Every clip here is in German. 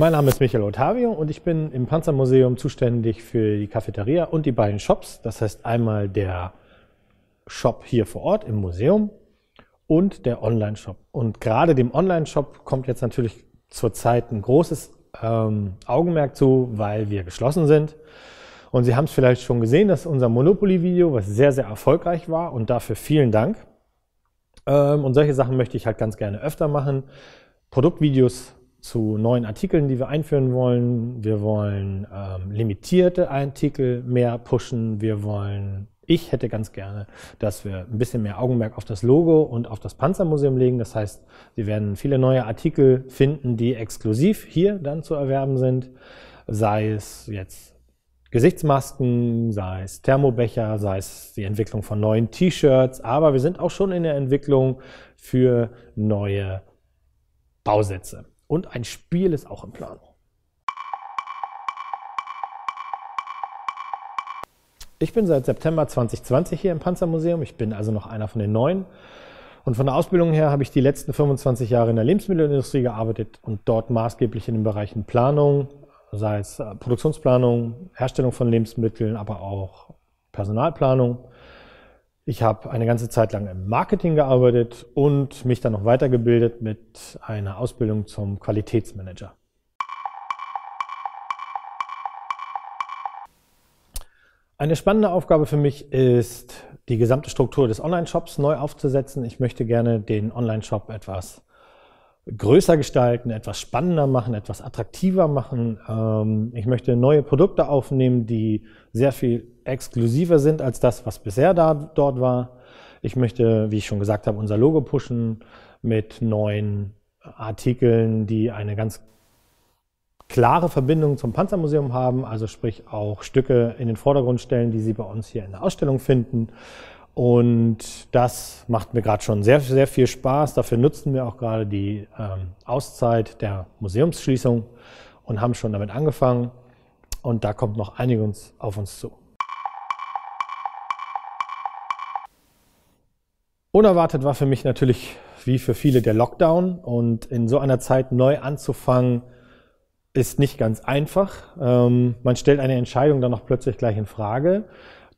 Mein Name ist Michael Ottavio und ich bin im Panzermuseum zuständig für die Cafeteria und die beiden Shops. Das heißt einmal der Shop hier vor Ort im Museum und der Online-Shop. Und gerade dem Online-Shop kommt jetzt natürlich zurzeit ein großes ähm, Augenmerk zu, weil wir geschlossen sind. Und Sie haben es vielleicht schon gesehen, dass unser Monopoly-Video, was sehr, sehr erfolgreich war und dafür vielen Dank. Ähm, und solche Sachen möchte ich halt ganz gerne öfter machen. Produktvideos zu neuen Artikeln, die wir einführen wollen. Wir wollen ähm, limitierte Artikel mehr pushen. Wir wollen, ich hätte ganz gerne, dass wir ein bisschen mehr Augenmerk auf das Logo und auf das Panzermuseum legen. Das heißt, Sie werden viele neue Artikel finden, die exklusiv hier dann zu erwerben sind. Sei es jetzt Gesichtsmasken, sei es Thermobecher, sei es die Entwicklung von neuen T-Shirts. Aber wir sind auch schon in der Entwicklung für neue Bausätze. Und ein Spiel ist auch im Plan. Ich bin seit September 2020 hier im Panzermuseum. Ich bin also noch einer von den Neuen. Und von der Ausbildung her habe ich die letzten 25 Jahre in der Lebensmittelindustrie gearbeitet und dort maßgeblich in den Bereichen Planung, sei es äh, Produktionsplanung, Herstellung von Lebensmitteln, aber auch Personalplanung, ich habe eine ganze Zeit lang im Marketing gearbeitet und mich dann noch weitergebildet mit einer Ausbildung zum Qualitätsmanager. Eine spannende Aufgabe für mich ist, die gesamte Struktur des Online-Shops neu aufzusetzen. Ich möchte gerne den Online-Shop etwas größer gestalten, etwas spannender machen, etwas attraktiver machen. Ähm, ich möchte neue Produkte aufnehmen, die sehr viel exklusiver sind als das, was bisher da, dort war. Ich möchte, wie ich schon gesagt habe, unser Logo pushen mit neuen Artikeln, die eine ganz klare Verbindung zum Panzermuseum haben, also sprich auch Stücke in den Vordergrund stellen, die Sie bei uns hier in der Ausstellung finden. Und das macht mir gerade schon sehr, sehr viel Spaß. Dafür nutzen wir auch gerade die ähm, Auszeit der Museumsschließung und haben schon damit angefangen. Und da kommt noch einiges auf uns zu. Unerwartet war für mich natürlich wie für viele der Lockdown und in so einer Zeit neu anzufangen ist nicht ganz einfach. Ähm, man stellt eine Entscheidung dann noch plötzlich gleich in Frage.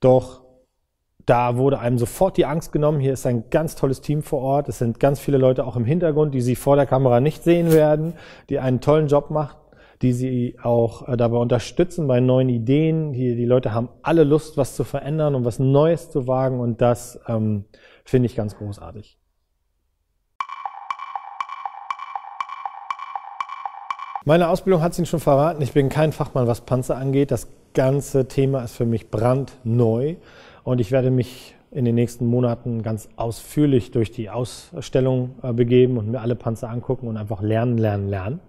Doch da wurde einem sofort die Angst genommen. Hier ist ein ganz tolles Team vor Ort. Es sind ganz viele Leute auch im Hintergrund, die Sie vor der Kamera nicht sehen werden, die einen tollen Job machen, die Sie auch äh, dabei unterstützen bei neuen Ideen. Die, die Leute haben alle Lust, was zu verändern und was Neues zu wagen. Und das ähm, finde ich ganz großartig. Meine Ausbildung hat es Ihnen schon verraten. Ich bin kein Fachmann, was Panzer angeht. Das ganze Thema ist für mich brandneu und ich werde mich in den nächsten Monaten ganz ausführlich durch die Ausstellung äh, begeben und mir alle Panzer angucken und einfach lernen, lernen, lernen.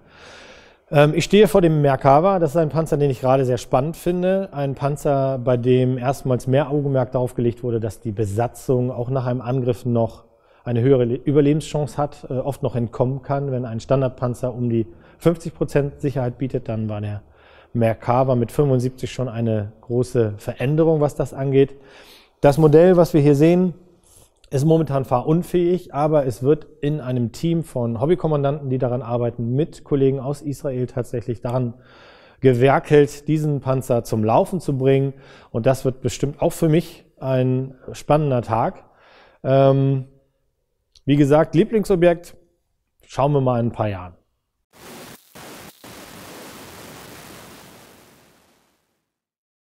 Ähm, ich stehe vor dem Merkava. Das ist ein Panzer, den ich gerade sehr spannend finde. Ein Panzer, bei dem erstmals mehr Augenmerk darauf gelegt wurde, dass die Besatzung auch nach einem Angriff noch eine höhere Überlebenschance hat, äh, oft noch entkommen kann, wenn ein Standardpanzer um die 50 Sicherheit bietet, dann war der Merkava mit 75 schon eine große Veränderung, was das angeht. Das Modell, was wir hier sehen, ist momentan fahrunfähig, aber es wird in einem Team von Hobbykommandanten, die daran arbeiten, mit Kollegen aus Israel tatsächlich daran gewerkelt, diesen Panzer zum Laufen zu bringen. Und das wird bestimmt auch für mich ein spannender Tag. Ähm, wie gesagt, Lieblingsobjekt, schauen wir mal in ein paar Jahren.